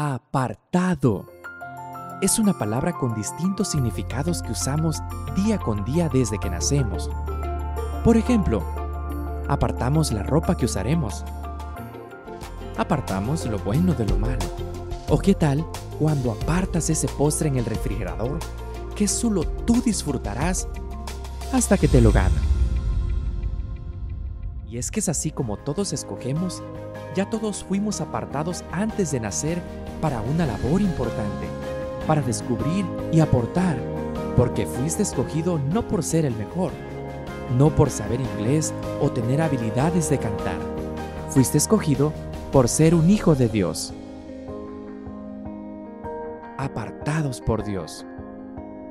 apartado. Es una palabra con distintos significados que usamos día con día desde que nacemos. Por ejemplo, apartamos la ropa que usaremos. Apartamos lo bueno de lo malo. ¿O qué tal cuando apartas ese postre en el refrigerador que solo tú disfrutarás hasta que te lo gana? Y es que es así como todos escogemos, ya todos fuimos apartados antes de nacer para una labor importante, para descubrir y aportar, porque fuiste escogido no por ser el mejor, no por saber inglés o tener habilidades de cantar. Fuiste escogido por ser un hijo de Dios. Apartados por Dios.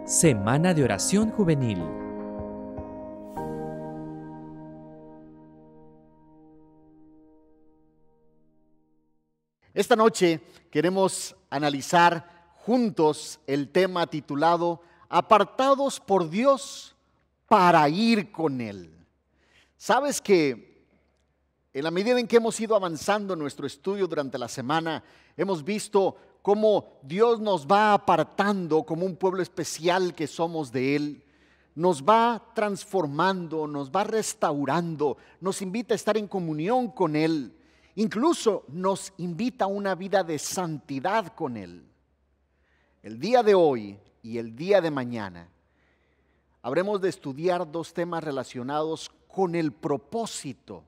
Semana de Oración Juvenil. Esta noche queremos analizar juntos el tema titulado Apartados por Dios para ir con Él. Sabes que en la medida en que hemos ido avanzando en nuestro estudio durante la semana, hemos visto cómo Dios nos va apartando como un pueblo especial que somos de Él nos va transformando, nos va restaurando, nos invita a estar en comunión con Él. Incluso nos invita a una vida de santidad con Él. El día de hoy y el día de mañana habremos de estudiar dos temas relacionados con el propósito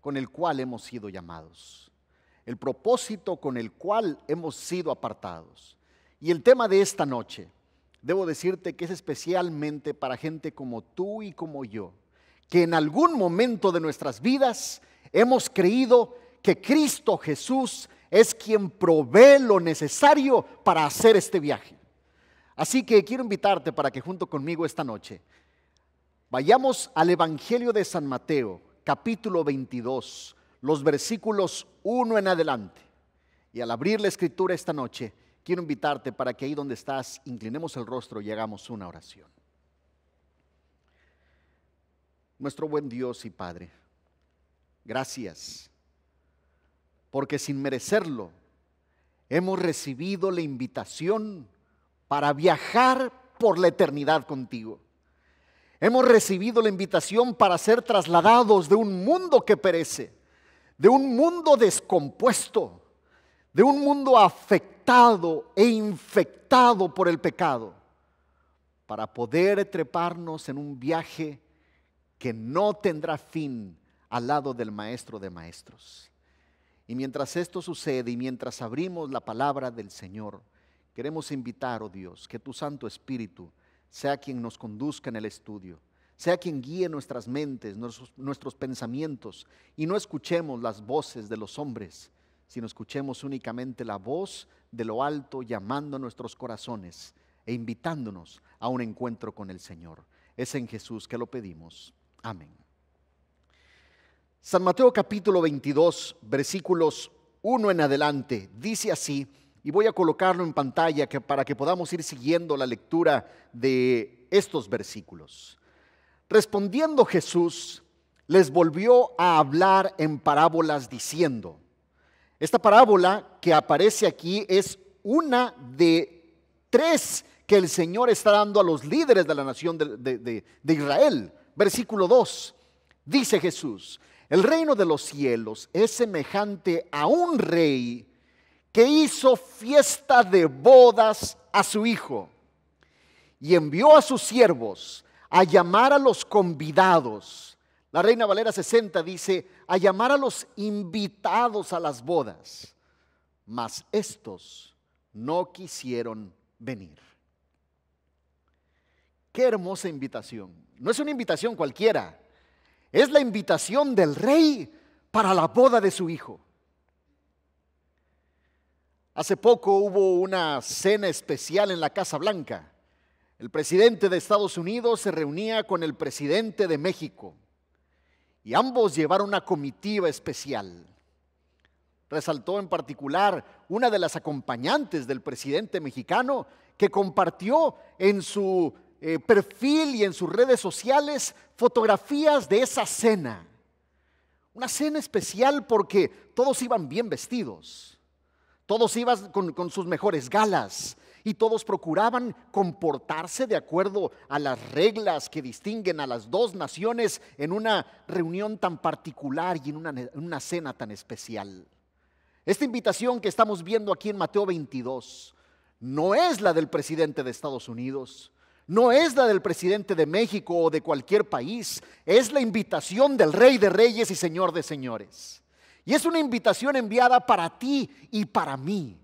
con el cual hemos sido llamados, el propósito con el cual hemos sido apartados. Y el tema de esta noche, debo decirte que es especialmente para gente como tú y como yo, que en algún momento de nuestras vidas hemos creído que Cristo Jesús es quien provee lo necesario para hacer este viaje. Así que quiero invitarte para que junto conmigo esta noche vayamos al Evangelio de San Mateo, capítulo 22, los versículos 1 en adelante. Y al abrir la escritura esta noche, quiero invitarte para que ahí donde estás inclinemos el rostro y hagamos una oración. Nuestro buen Dios y Padre, gracias porque sin merecerlo hemos recibido la invitación para viajar por la eternidad contigo. Hemos recibido la invitación para ser trasladados de un mundo que perece, de un mundo descompuesto, de un mundo afectado e infectado por el pecado, para poder treparnos en un viaje que no tendrá fin al lado del Maestro de Maestros. Y mientras esto sucede y mientras abrimos la palabra del Señor, queremos invitar, oh Dios, que tu Santo Espíritu sea quien nos conduzca en el estudio, sea quien guíe nuestras mentes, nuestros, pensamientos, y no escuchemos las voces de los hombres, sino escuchemos únicamente la voz de lo alto llamando a nuestros corazones e invitándonos a un encuentro con el Señor. Es en Jesús que lo pedimos. Amén. San Mateo capítulo 22, versículos 1 en adelante, dice así, y voy a colocarlo en pantalla para que podamos ir siguiendo la lectura de estos versículos. Respondiendo Jesús, les volvió a hablar en parábolas diciendo, esta parábola que aparece aquí es una de tres que el Señor está dando a los líderes de la nación de, de Israel. Versículo 2, dice Jesús, el reino de los cielos es semejante a un rey que hizo fiesta de bodas a su hijo y envió a sus siervos a llamar a los convidados. La Reina Valera 60 dice, a llamar a los invitados a las bodas, mas estos no quisieron venir. Qué hermosa invitación. No es una invitación cualquiera. Es la invitación del rey para la boda de su hijo. Hace poco hubo una cena especial en la Casa Blanca. El presidente de Estados Unidos se reunía con el presidente de México y ambos llevaron una comitiva especial. Resaltó en particular una de las acompañantes del presidente mexicano que compartió en su eh, perfil y en sus redes sociales fotografías de esa cena. Una cena especial porque todos iban bien vestidos, todos iban con, sus mejores galas y todos procuraban comportarse de acuerdo a las reglas que distinguen a las dos naciones en una reunión tan particular y en una, en una cena tan especial. Esta invitación que estamos viendo aquí en Mateo 22 no es la del presidente de Estados Unidos, no es la del presidente de México o de cualquier país, es la invitación del Rey de Reyes y Señor de Señores. Y es una invitación enviada para ti y para mí,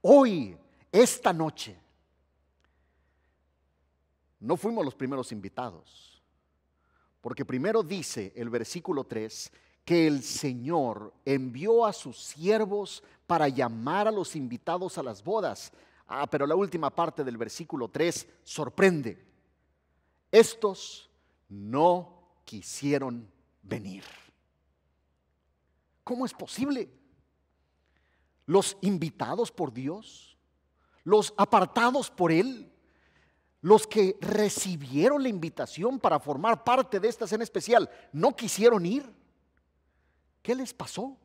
hoy, esta noche. No fuimos los primeros invitados, porque primero dice el versículo 3 que el Señor envió a sus siervos para llamar a los invitados a las bodas, Ah, pero la última parte del versículo 3 sorprende. Estos no quisieron venir. ¿Cómo es posible? Los invitados por Dios, los apartados por Él, los que recibieron la invitación para formar parte de esta cena especial, no quisieron ir. ¿Qué les pasó?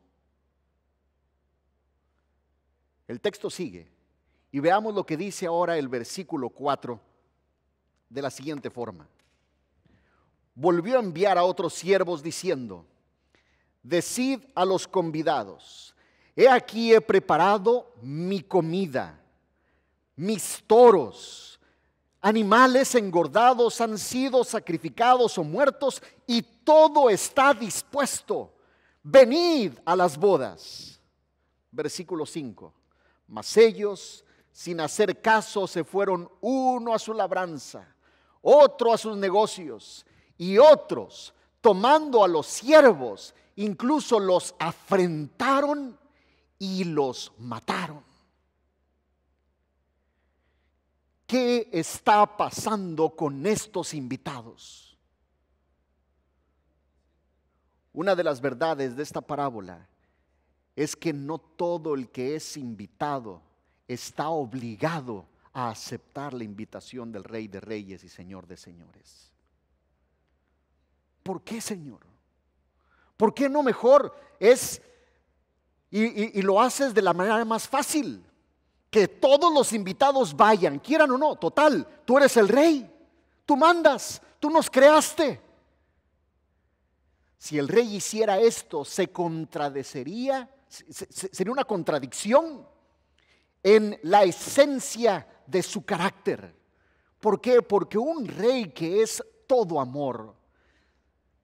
El texto sigue y veamos lo que dice ahora el versículo 4 de la siguiente forma. Volvió a enviar a otros siervos diciendo, decid a los convidados, he aquí he preparado mi comida, mis toros, animales engordados han sido sacrificados o muertos y todo está dispuesto. Venid a las bodas. Versículo 5. Mas ellos sin hacer caso, se fueron uno a su labranza, otro a sus negocios y otros, tomando a los siervos, incluso los afrentaron y los mataron. ¿Qué está pasando con estos invitados? Una de las verdades de esta parábola es que no todo el que es invitado está obligado a aceptar la invitación del Rey de Reyes y Señor de Señores. ¿Por qué, Señor? ¿Por qué no mejor es y, lo haces de la manera más fácil? Que todos los invitados vayan, quieran o no, total, tú eres el rey, tú mandas, tú nos creaste. Si el rey hiciera esto, se contradecería, sería una contradicción en la esencia de su carácter. ¿Por qué? Porque un rey que es todo amor,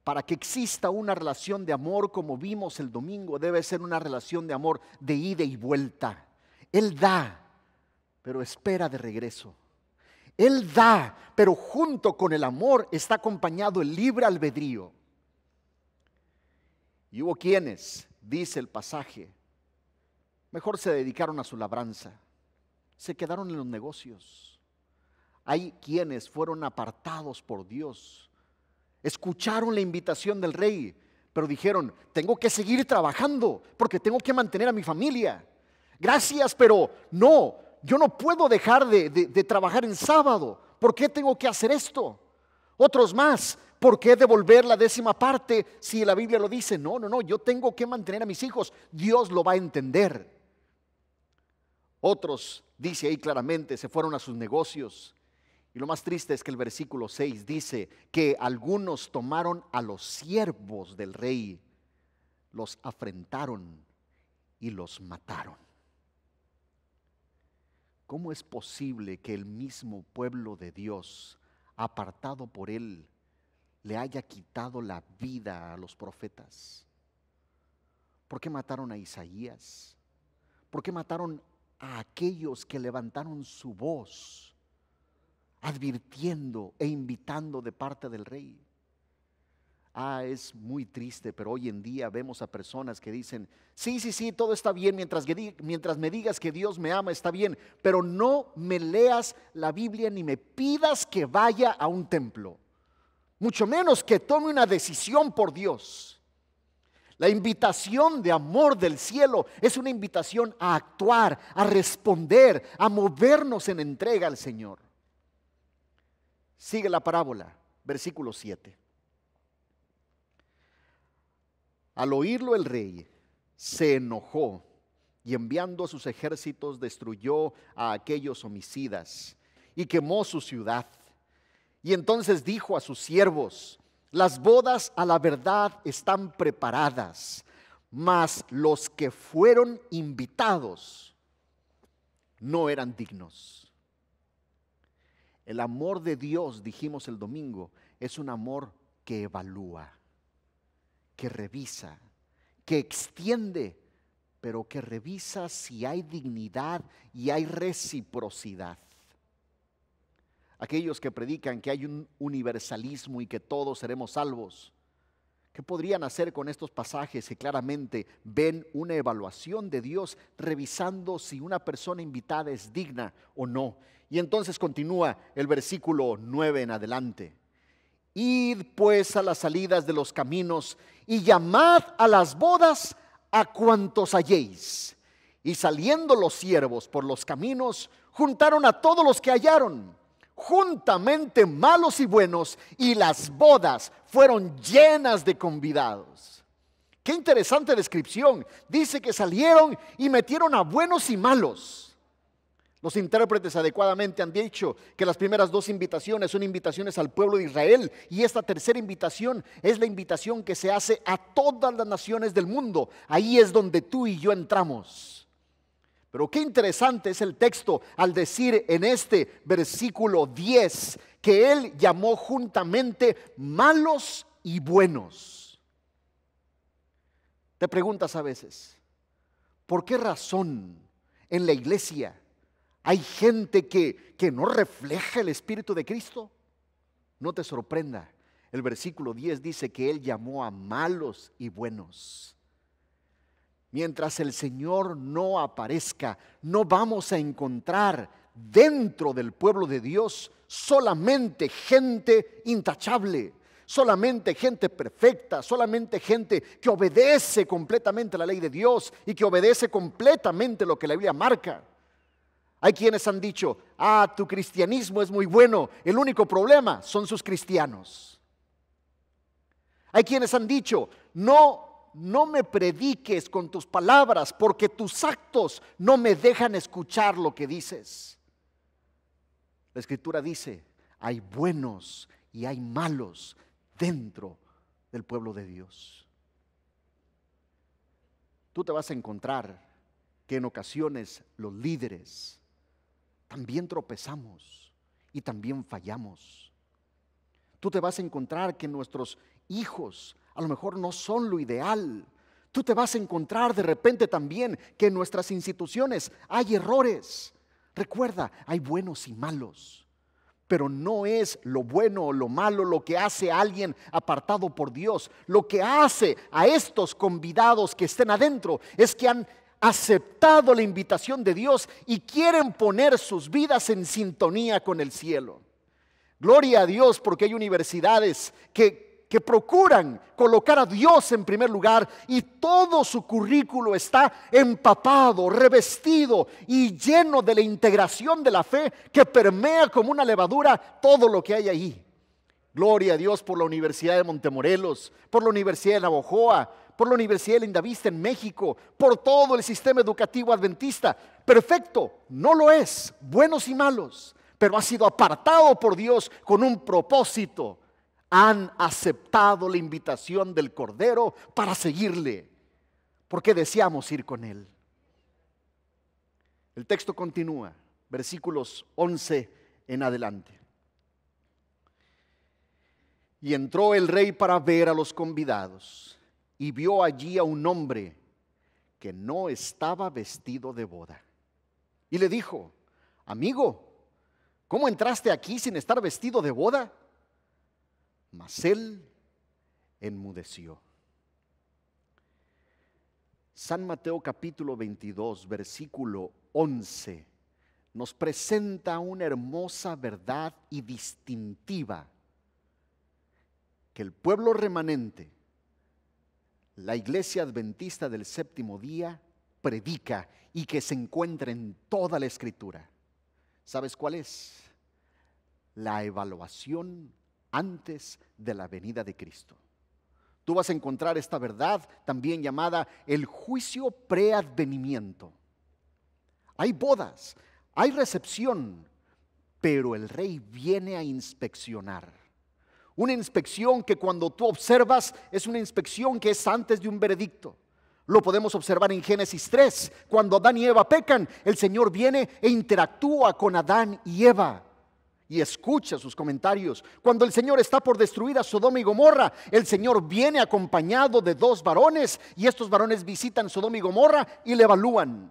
para que exista una relación de amor como vimos el domingo, debe ser una relación de amor de ida y vuelta. Él da, pero espera de regreso. Él da, pero junto con el amor está acompañado el libre albedrío. Y hubo quienes, dice el pasaje, Mejor se dedicaron a su labranza, se quedaron en los negocios. Hay quienes fueron apartados por Dios, escucharon la invitación del rey, pero dijeron, tengo que seguir trabajando porque tengo que mantener a mi familia. Gracias, pero no, yo no puedo dejar de, trabajar en sábado. ¿Por qué tengo que hacer esto? Otros más, ¿por qué devolver la décima parte si la Biblia lo dice? No, no, no, yo tengo que mantener a mis hijos. Dios lo va a entender. Otros, dice ahí claramente, se fueron a sus negocios. Y lo más triste es que el versículo 6 dice que algunos tomaron a los siervos del rey, los afrentaron y los mataron. ¿Cómo es posible que el mismo pueblo de Dios, apartado por él, le haya quitado la vida a los profetas? ¿Por qué mataron a Isaías? ¿Por qué mataron a aquellos que levantaron su voz, advirtiendo e invitando de parte del rey. Ah, es muy triste, pero hoy en día vemos a personas que dicen, sí, sí, sí, todo está bien, mientras, mientras me digas que Dios me ama, está bien, pero no me leas la Biblia ni me pidas que vaya a un templo, mucho menos que tome una decisión por Dios. La invitación de amor del cielo es una invitación a actuar, a responder, a movernos en entrega al Señor. Sigue la parábola, versículo 7. Al oírlo el rey se enojó y enviando a sus ejércitos destruyó a aquellos homicidas y quemó su ciudad. Y entonces dijo a sus siervos, las bodas a la verdad están preparadas, mas los que fueron invitados no eran dignos. El amor de Dios, dijimos el domingo, es un amor que evalúa, que revisa, que extiende, pero que revisa si hay dignidad y hay reciprocidad aquellos que predican que hay un universalismo y que todos seremos salvos. ¿Qué podrían hacer con estos pasajes que claramente ven una evaluación de Dios revisando si una persona invitada es digna o no? Y entonces continúa el versículo 9 en adelante. Id pues a las salidas de los caminos y llamad a las bodas a cuantos halléis. Y saliendo los siervos por los caminos, juntaron a todos los que hallaron juntamente malos y buenos, y las bodas fueron llenas de convidados. Qué interesante descripción. Dice que salieron y metieron a buenos y malos. Los intérpretes adecuadamente han dicho que las primeras dos invitaciones son invitaciones al pueblo de Israel y esta tercera invitación es la invitación que se hace a todas las naciones del mundo. Ahí es donde tú y yo entramos. Pero qué interesante es el texto al decir en este versículo 10 que él llamó juntamente malos y buenos. Te preguntas a veces, ¿por qué razón en la iglesia hay gente que, que no refleja el Espíritu de Cristo? No te sorprenda. El versículo 10 dice que él llamó a malos y buenos. Mientras el Señor no aparezca, no vamos a encontrar dentro del pueblo de Dios solamente gente intachable, solamente gente perfecta, solamente gente que obedece completamente la ley de Dios y que obedece completamente lo que la Biblia marca. Hay quienes han dicho, ah, tu cristianismo es muy bueno, el único problema son sus cristianos. Hay quienes han dicho, no no me prediques con tus palabras, porque tus actos no me dejan escuchar lo que dices. La escritura dice, hay buenos y hay malos dentro del pueblo de Dios. Tú te vas a encontrar que en ocasiones los líderes también tropezamos y también fallamos. Tú te vas a encontrar que nuestros hijos a lo mejor no son lo ideal. Tú te vas a encontrar de repente también que en nuestras instituciones hay errores. Recuerda, hay buenos y malos. Pero no es lo bueno o lo malo lo que hace alguien apartado por Dios. Lo que hace a estos convidados que estén adentro es que han aceptado la invitación de Dios y quieren poner sus vidas en sintonía con el cielo. Gloria a Dios porque hay universidades que que procuran colocar a Dios en primer lugar y todo su currículo está empapado, revestido y lleno de la integración de la fe que permea como una levadura todo lo que hay ahí. Gloria a Dios por la Universidad de Montemorelos, por la Universidad de Navojoa, por la Universidad de Lindavista en México, por todo el sistema educativo adventista. Perfecto, no lo es, buenos y malos, pero ha sido apartado por Dios con un propósito han aceptado la invitación del Cordero para seguirle, porque deseamos ir con él. El texto continúa, versículos 11 en adelante. Y entró el rey para ver a los convidados y vio allí a un hombre que no estaba vestido de boda. Y le dijo, amigo, ¿cómo entraste aquí sin estar vestido de boda? mas él enmudeció. San Mateo capítulo 22, versículo 11, nos presenta una hermosa verdad y distintiva, que el pueblo remanente, la iglesia adventista del séptimo día, predica y que se encuentra en toda la escritura. ¿Sabes cuál es? La evaluación antes de la venida de Cristo. Tú vas a encontrar esta verdad también llamada el juicio preadvenimiento. Hay bodas, hay recepción, pero el rey viene a inspeccionar. Una inspección que cuando tú observas es una inspección que es antes de un veredicto. Lo podemos observar en Génesis 3, cuando Adán y Eva pecan, el Señor viene e interactúa con Adán y Eva y escucha sus comentarios. Cuando el Señor está por destruir a Sodoma y Gomorra, el Señor viene acompañado de dos varones y estos varones visitan Sodoma y Gomorra y le evalúan.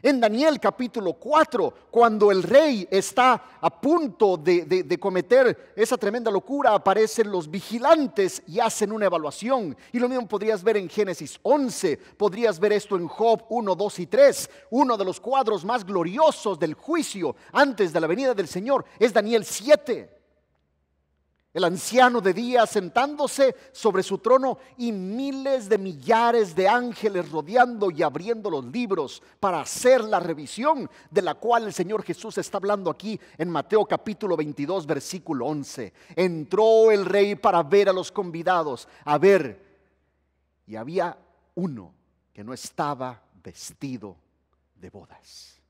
En Daniel capítulo 4, cuando el rey está a punto de, cometer esa tremenda locura, aparecen los vigilantes y hacen una evaluación. Y lo mismo podrías ver en Génesis 11, podrías ver esto en Job 1, 2 y 3. Uno de los cuadros más gloriosos del juicio antes de la venida del Señor es Daniel 7 el anciano de día sentándose sobre su trono y miles de millares de ángeles rodeando y abriendo los libros para hacer la revisión de la cual el Señor Jesús está hablando aquí en Mateo capítulo 22 versículo 11. Entró el rey para ver a los convidados, a ver, y había uno que no estaba vestido de bodas.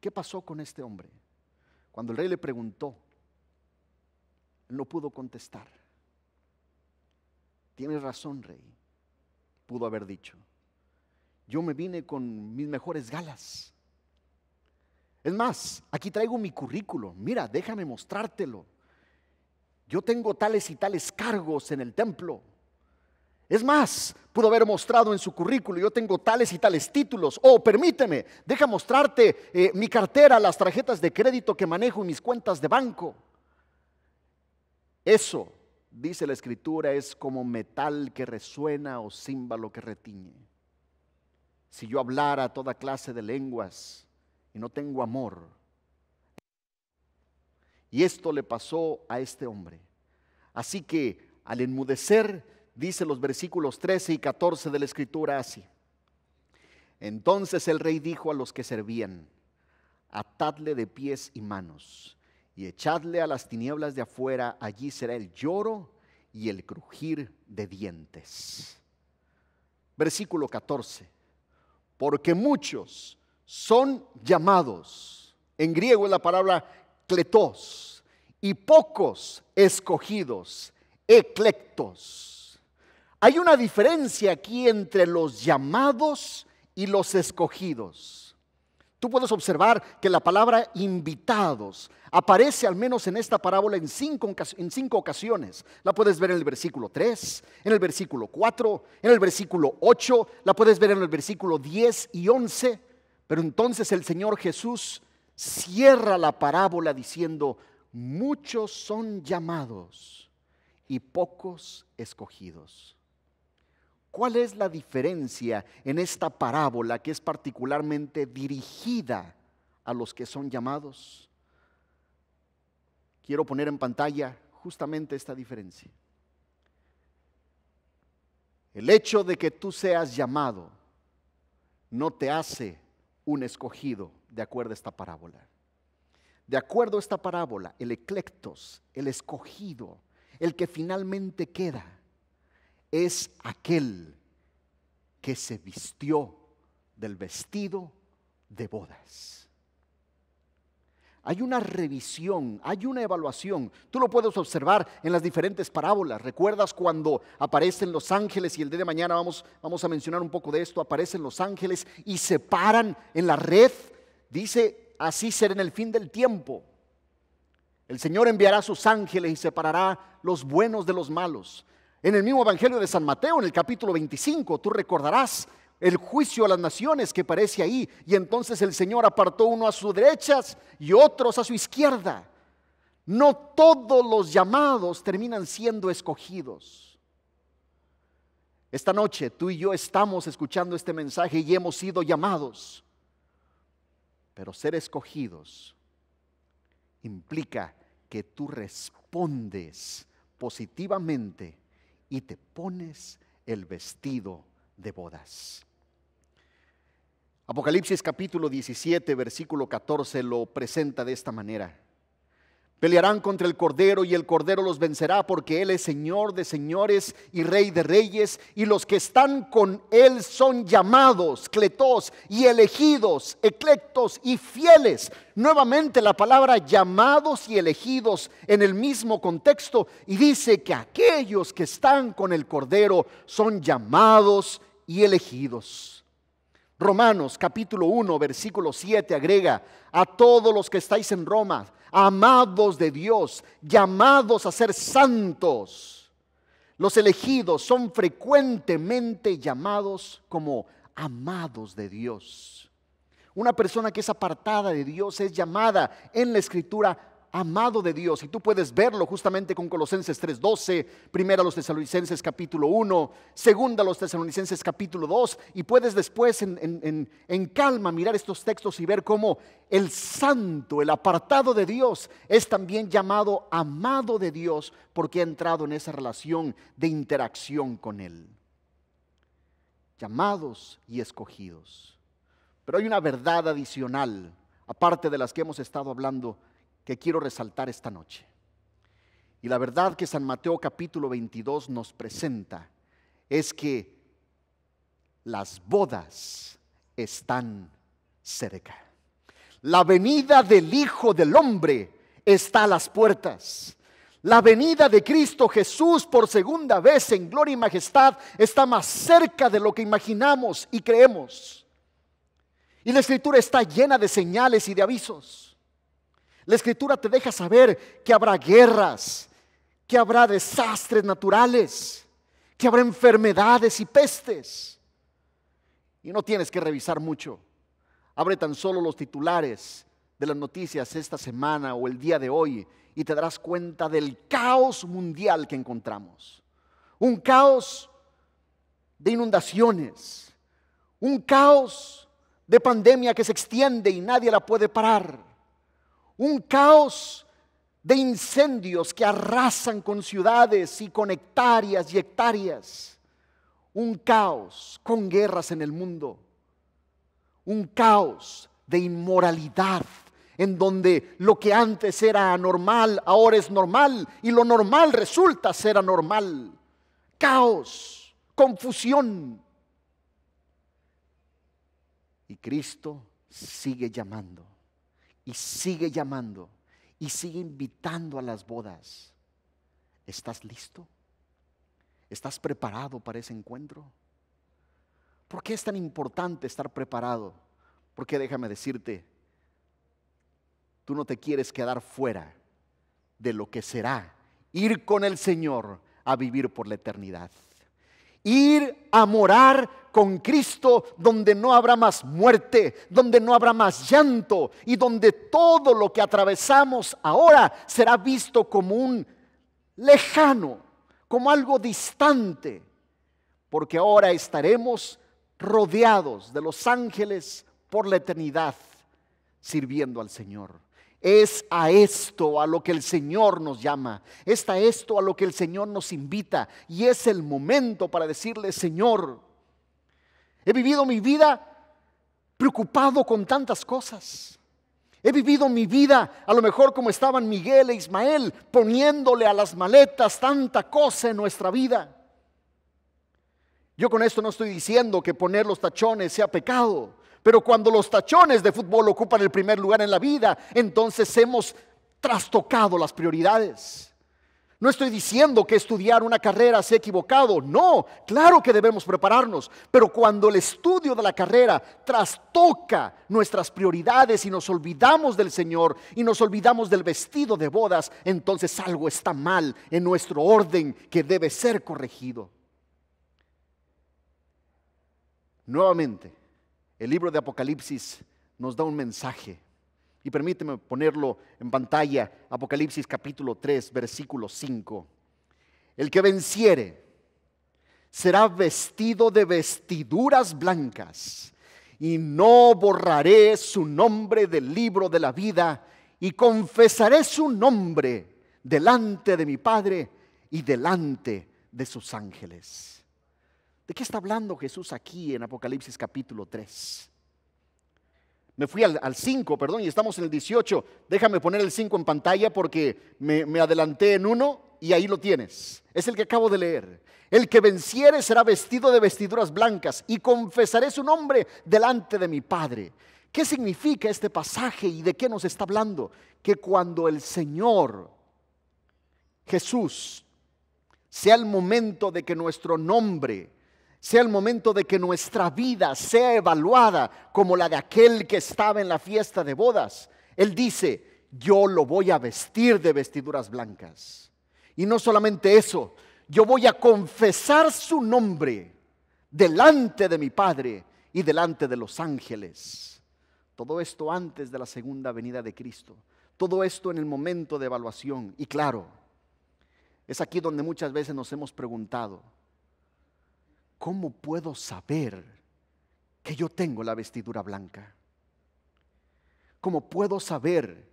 ¿Qué pasó con este hombre? Cuando el rey le preguntó, no pudo contestar. Tienes razón, rey, pudo haber dicho. Yo me vine con mis mejores galas. Es más, aquí traigo mi currículo. Mira, déjame mostrártelo. Yo tengo tales y tales cargos en el templo. Es más, pudo haber mostrado en su currículo, yo tengo tales y tales títulos. oh, permíteme, deja mostrarte eh, mi cartera, las tarjetas de crédito que manejo y mis cuentas de banco. Eso, dice la escritura, es como metal que resuena o címbalo que retiñe. Si yo hablara toda clase de lenguas y no tengo amor. Y esto le pasó a este hombre. Así que al enmudecer, dice los versículos 13 y 14 de la escritura así. Entonces el rey dijo a los que servían, atadle de pies y manos y echadle a las tinieblas de afuera, allí será el lloro y el crujir de dientes. Versículo 14. Porque muchos son llamados, en griego es la palabra cletos, y pocos escogidos, eclectos. Hay una diferencia aquí entre los llamados y los escogidos. Tú puedes observar que la palabra invitados aparece al menos en esta parábola en cinco, en ocasiones. La puedes ver en el versículo 3, en el versículo 4, en el versículo 8, la puedes ver en el versículo 10 y 11. Pero entonces el Señor Jesús cierra la parábola diciendo, muchos son llamados y pocos escogidos. ¿Cuál es la diferencia en esta parábola que es particularmente dirigida a los que son llamados? Quiero poner en pantalla justamente esta diferencia. El hecho de que tú seas llamado no te hace un escogido, de acuerdo a esta parábola. De acuerdo a esta parábola, el eclectos, el escogido, el que finalmente queda, es aquel que se vistió del vestido de bodas. Hay una revisión, hay una evaluación. Tú lo puedes observar en las diferentes parábolas. ¿Recuerdas cuando aparecen los ángeles? Y el día de mañana vamos, vamos a mencionar un poco de esto. Aparecen los ángeles y se paran en la red. Dice, así será en el fin del tiempo. El Señor enviará sus ángeles y separará los buenos de los malos en el mismo Evangelio de San Mateo, en el capítulo 25, tú recordarás el juicio a las naciones que parece ahí. Y entonces el Señor apartó uno a sus derechas y otros a su izquierda. No todos los llamados terminan siendo escogidos. Esta noche tú y yo estamos escuchando este mensaje y hemos sido llamados. Pero ser escogidos implica que tú respondes positivamente y te pones el vestido de bodas. Apocalipsis capítulo 17, versículo 14 lo presenta de esta manera. Pelearán contra el Cordero y el Cordero los vencerá porque Él es Señor de señores y Rey de reyes y los que están con Él son llamados, cletos y elegidos, eclectos y fieles. Nuevamente la palabra llamados y elegidos en el mismo contexto y dice que aquellos que están con el Cordero son llamados y elegidos. Romanos capítulo 1, versículo 7 agrega, a todos los que estáis en Roma, amados de Dios, llamados a ser santos. Los elegidos son frecuentemente llamados como amados de Dios. Una persona que es apartada de Dios es llamada en la escritura amado de Dios. Y tú puedes verlo justamente con Colosenses 3.12, primera los tesalonicenses capítulo 1, segunda los tesalonicenses capítulo 2, y puedes después en, en calma mirar estos textos y ver cómo el santo, el apartado de Dios, es también llamado amado de Dios porque ha entrado en esa relación de interacción con Él. Llamados y escogidos. Pero hay una verdad adicional, aparte de las que hemos estado hablando que quiero resaltar esta noche. Y la verdad que San Mateo capítulo 22 nos presenta es que las bodas están cerca. La venida del Hijo del Hombre está a las puertas. La venida de Cristo Jesús por segunda vez en gloria y majestad está más cerca de lo que imaginamos y creemos. Y la escritura está llena de señales y de avisos. La escritura te deja saber que habrá guerras, que habrá desastres naturales, que habrá enfermedades y pestes. Y no tienes que revisar mucho. Abre tan solo los titulares de las noticias esta semana o el día de hoy y te darás cuenta del caos mundial que encontramos. Un caos de inundaciones, un caos de pandemia que se extiende y nadie la puede parar, un caos de incendios que arrasan con ciudades y con hectáreas y hectáreas, un caos con guerras en el mundo, un caos de inmoralidad en donde lo que antes era anormal ahora es normal y lo normal resulta ser anormal. Caos, confusión. Y Cristo sigue llamando y sigue llamando y sigue invitando a las bodas. ¿Estás listo? ¿Estás preparado para ese encuentro? ¿Por qué es tan importante estar preparado? Porque déjame decirte, tú no te quieres quedar fuera de lo que será ir con el Señor a vivir por la eternidad ir a morar con Cristo donde no habrá más muerte, donde no habrá más llanto y donde todo lo que atravesamos ahora será visto como un lejano, como algo distante, porque ahora estaremos rodeados de los ángeles por la eternidad sirviendo al Señor. Es a esto a lo que el Señor nos llama. Es a esto a lo que el Señor nos invita. Y es el momento para decirle, Señor, he vivido mi vida preocupado con tantas cosas. He vivido mi vida, a lo mejor como estaban Miguel e Ismael, poniéndole a las maletas tanta cosa en nuestra vida. Yo con esto no estoy diciendo que poner los tachones sea pecado. Pero cuando los tachones de fútbol ocupan el primer lugar en la vida, entonces hemos trastocado las prioridades. No estoy diciendo que estudiar una carrera sea equivocado, no, claro que debemos prepararnos, pero cuando el estudio de la carrera trastoca nuestras prioridades y nos olvidamos del Señor y nos olvidamos del vestido de bodas, entonces algo está mal en nuestro orden que debe ser corregido. Nuevamente, el libro de Apocalipsis nos da un mensaje. Y permíteme ponerlo en pantalla, Apocalipsis capítulo 3, versículo 5. El que venciere será vestido de vestiduras blancas, y no borraré su nombre del libro de la vida, y confesaré su nombre delante de mi Padre y delante de sus ángeles. ¿De qué está hablando Jesús aquí en Apocalipsis capítulo 3? Me fui al, 5, perdón, y estamos en el 18. Déjame poner el 5 en pantalla porque me adelanté en uno y ahí lo tienes. Es el que acabo de leer. El que venciere será vestido de vestiduras blancas y confesaré su nombre delante de mi Padre. ¿Qué significa este pasaje y de qué nos está hablando? Que cuando el Señor Jesús sea el momento de que nuestro nombre sea el momento de que nuestra vida sea evaluada como la de aquel que estaba en la fiesta de bodas. Él dice, yo lo voy a vestir de vestiduras blancas. Y no solamente eso, yo voy a confesar su nombre delante de mi Padre y delante de los ángeles. Todo esto antes de la segunda venida de Cristo. Todo esto en el momento de evaluación. Y claro, es aquí donde muchas veces nos hemos preguntado, ¿cómo puedo saber que yo tengo la vestidura blanca? ¿Cómo puedo saber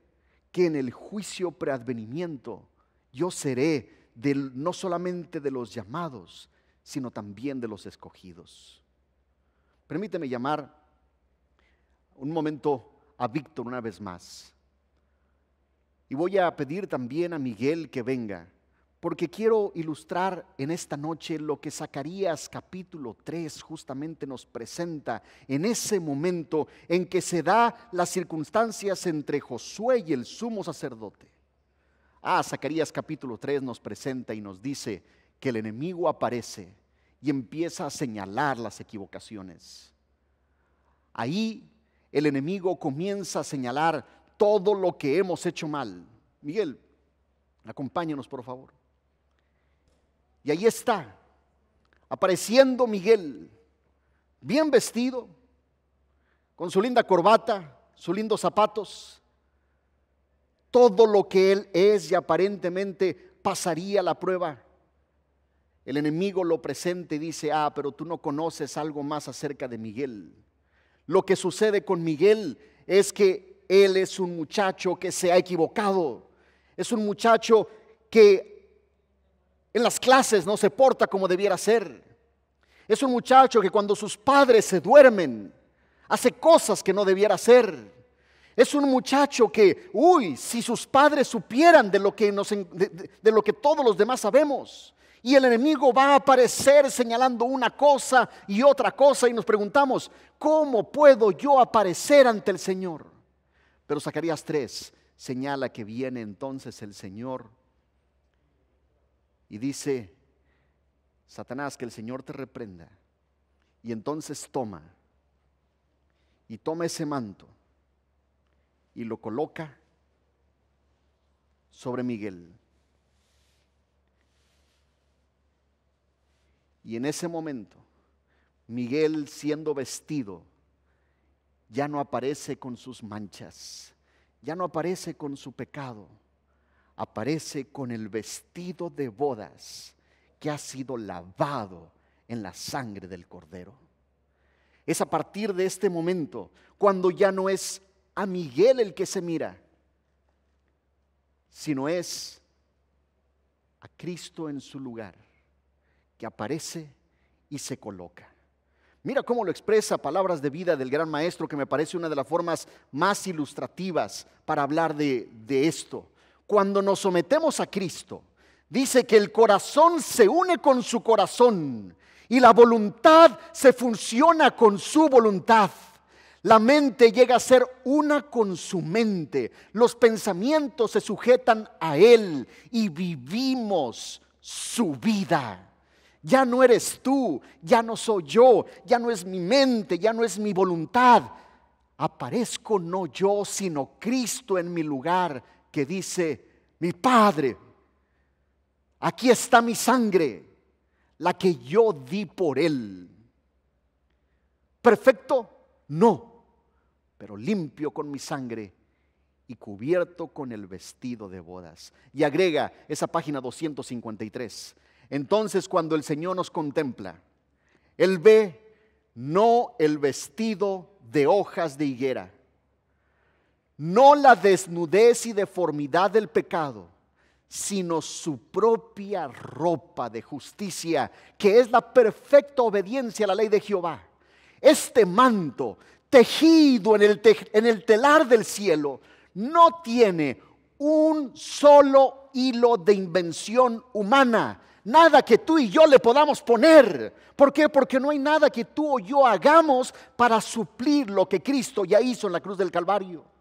que en el juicio preadvenimiento yo seré no solamente de los llamados, sino también de los escogidos? Permíteme llamar un momento a Víctor una vez más. Y voy a pedir también a Miguel que venga porque quiero ilustrar en esta noche lo que Zacarías capítulo 3 justamente nos presenta en ese momento en que se da las circunstancias entre Josué y el sumo sacerdote. Ah, Zacarías capítulo 3 nos presenta y nos dice que el enemigo aparece y empieza a señalar las equivocaciones. Ahí el enemigo comienza a señalar todo lo que hemos hecho mal. Miguel, acompáñenos por favor. Y ahí está, apareciendo Miguel, bien vestido, con su linda corbata, sus lindos zapatos, todo lo que él es y aparentemente pasaría la prueba. El enemigo lo presenta y dice, ah, pero tú no conoces algo más acerca de Miguel. Lo que sucede con Miguel es que él es un muchacho que se ha equivocado, es un muchacho que en las clases no se porta como debiera ser. Es un muchacho que cuando sus padres se duermen, hace cosas que no debiera hacer. Es un muchacho que, uy, si sus padres supieran de lo que, lo que todos los demás sabemos, y el enemigo va a aparecer señalando una cosa y otra cosa y nos preguntamos, ¿cómo puedo yo aparecer ante el Señor? Pero Zacarías 3 señala que viene entonces el Señor y dice, Satanás, que el Señor te reprenda. Y entonces toma, y toma ese manto, y lo coloca sobre Miguel. Y en ese momento, Miguel siendo vestido, ya no aparece con sus manchas, ya no aparece con su pecado aparece con el vestido de bodas que ha sido lavado en la sangre del cordero. Es a partir de este momento cuando ya no es a Miguel el que se mira, sino es a Cristo en su lugar, que aparece y se coloca. Mira cómo lo expresa Palabras de Vida del Gran Maestro, que me parece una de las formas más ilustrativas para hablar de, esto cuando nos sometemos a Cristo, dice que el corazón se une con su corazón y la voluntad se funciona con su voluntad. La mente llega a ser una con su mente. Los pensamientos se sujetan a Él y vivimos su vida. Ya no eres tú, ya no soy yo, ya no es mi mente, ya no es mi voluntad. Aparezco no yo, sino Cristo en mi lugar que dice, mi Padre, aquí está mi sangre, la que yo di por él. Perfecto, no, pero limpio con mi sangre y cubierto con el vestido de bodas. Y agrega esa página 253. Entonces cuando el Señor nos contempla, Él ve no el vestido de hojas de higuera, no la desnudez y deformidad del pecado, sino su propia ropa de justicia, que es la perfecta obediencia a la ley de Jehová. Este manto, tejido en el, telar del cielo, no tiene un solo hilo de invención humana, nada que tú y yo le podamos poner. ¿Por qué? Porque no hay nada que tú o yo hagamos para suplir lo que Cristo ya hizo en la cruz del Calvario.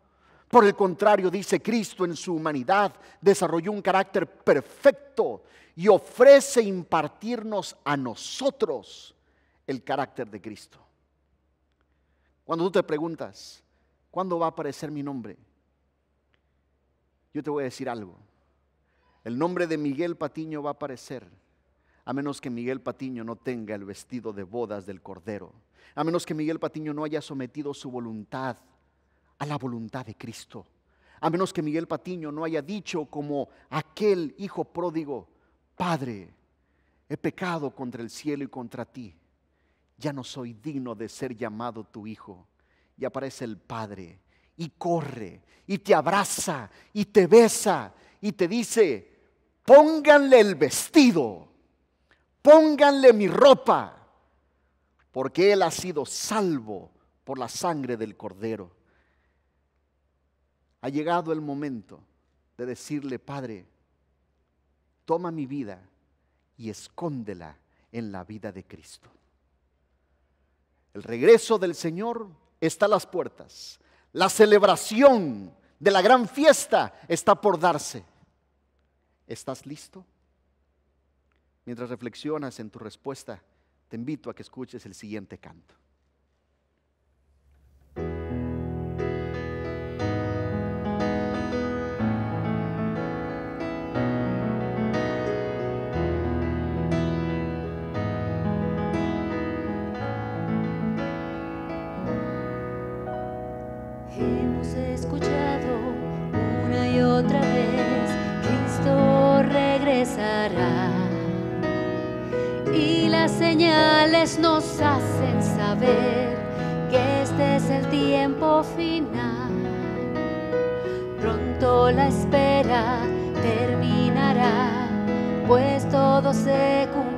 Por el contrario, dice Cristo en su humanidad, desarrolló un carácter perfecto y ofrece impartirnos a nosotros el carácter de Cristo. Cuando tú te preguntas, ¿cuándo va a aparecer mi nombre? Yo te voy a decir algo. El nombre de Miguel Patiño va a aparecer, a menos que Miguel Patiño no tenga el vestido de bodas del Cordero, a menos que Miguel Patiño no haya sometido su voluntad a la voluntad de Cristo. A menos que Miguel Patiño no haya dicho como aquel hijo pródigo, Padre, he pecado contra el cielo y contra ti. Ya no soy digno de ser llamado tu hijo. Y aparece el Padre y corre y te abraza y te besa y te dice, pónganle el vestido, pónganle mi ropa, porque él ha sido salvo por la sangre del cordero. Ha llegado el momento de decirle, Padre, toma mi vida y escóndela en la vida de Cristo. El regreso del Señor está a las puertas. La celebración de la gran fiesta está por darse. ¿Estás listo? Mientras reflexionas en tu respuesta, te invito a que escuches el siguiente canto. Pues nos hacen saber que este es el tiempo final. Pronto la espera terminará, pues todo se cumplirá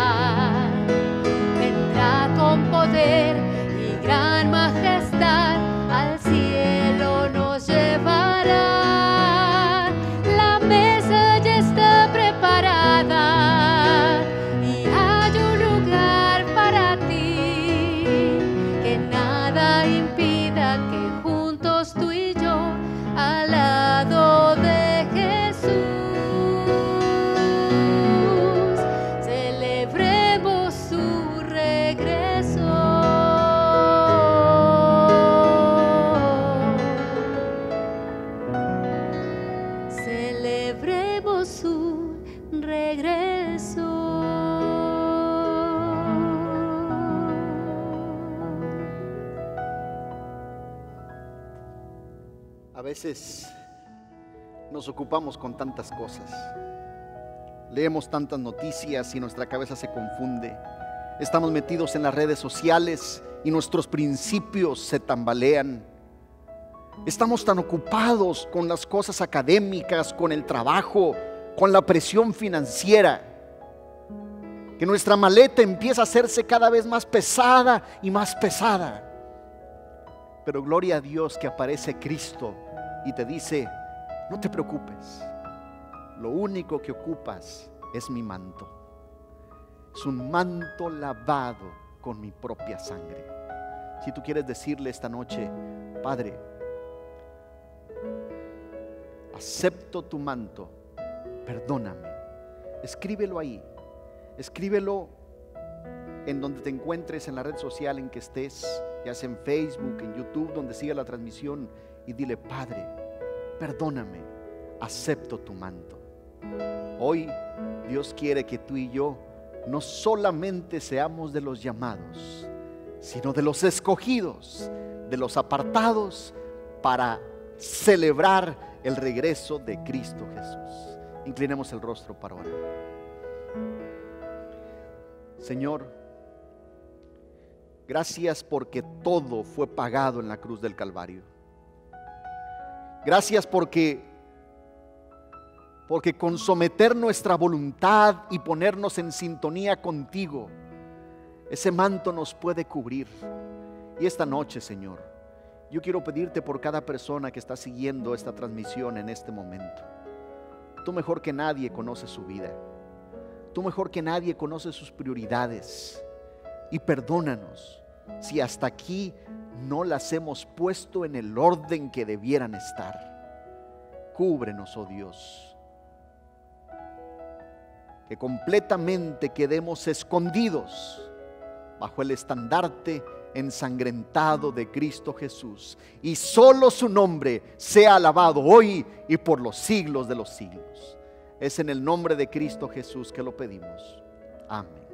sky. ocupamos con tantas cosas. Leemos tantas noticias y nuestra cabeza se confunde. Estamos metidos en las redes sociales y nuestros principios se tambalean. Estamos tan ocupados con las cosas académicas, con el trabajo, con la presión financiera, que nuestra maleta empieza a hacerse cada vez más pesada y más pesada. Pero gloria a Dios que aparece Cristo y te dice, no te preocupes. Lo único que ocupas es mi manto. Es un manto lavado con mi propia sangre. Si tú quieres decirle esta noche, Padre, acepto tu manto, perdóname. Escríbelo ahí. Escríbelo en donde te encuentres, en la red social en que estés, ya sea en Facebook, en YouTube, donde siga la transmisión, y dile, Padre, perdóname, acepto tu manto. Hoy Dios quiere que tú y yo no solamente seamos de los llamados, sino de los escogidos, de los apartados para celebrar el regreso de Cristo Jesús. Inclinemos el rostro para orar. Señor, gracias porque todo fue pagado en la cruz del Calvario. Gracias porque porque con someter nuestra voluntad y ponernos en sintonía contigo, ese manto nos puede cubrir. Y esta noche, Señor, yo quiero pedirte por cada persona que está siguiendo esta transmisión en este momento. Tú mejor que nadie conoce su vida. Tú mejor que nadie conoce sus prioridades. Y perdónanos si hasta aquí no las hemos puesto en el orden que debieran estar. Cúbrenos, oh Dios, que completamente quedemos escondidos bajo el estandarte ensangrentado de Cristo Jesús. Y solo su nombre sea alabado hoy y por los siglos de los siglos. Es en el nombre de Cristo Jesús que lo pedimos. Amén.